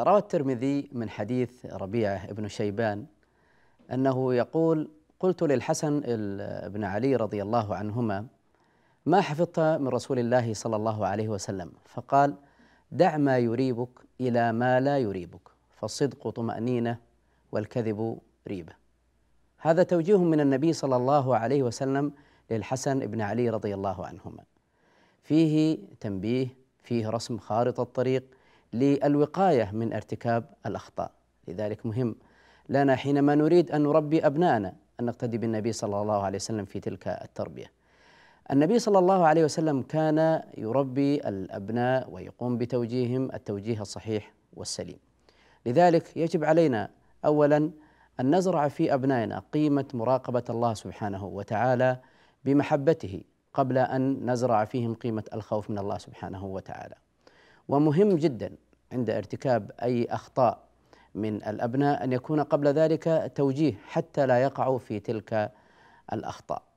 روى الترمذي من حديث ربيعه بن شيبان انه يقول قلت للحسن بن علي رضي الله عنهما ما حفظت من رسول الله صلى الله عليه وسلم فقال دع ما يريبك الى ما لا يريبك فالصدق طمانينه والكذب ريبه هذا توجيه من النبي صلى الله عليه وسلم للحسن بن علي رضي الله عنهما فيه تنبيه فيه رسم خارطه الطريق للوقايه من ارتكاب الاخطاء لذلك مهم لنا حينما نريد ان نربي ابنائنا ان نقتدي بالنبي صلى الله عليه وسلم في تلك التربيه النبي صلى الله عليه وسلم كان يربي الابناء ويقوم بتوجيههم التوجيه الصحيح والسليم لذلك يجب علينا اولا ان نزرع في ابنائنا قيمه مراقبه الله سبحانه وتعالى بمحبته قبل ان نزرع فيهم قيمه الخوف من الله سبحانه وتعالى ومهم جدا عند ارتكاب أي أخطاء من الأبناء أن يكون قبل ذلك توجيه حتى لا يقعوا في تلك الأخطاء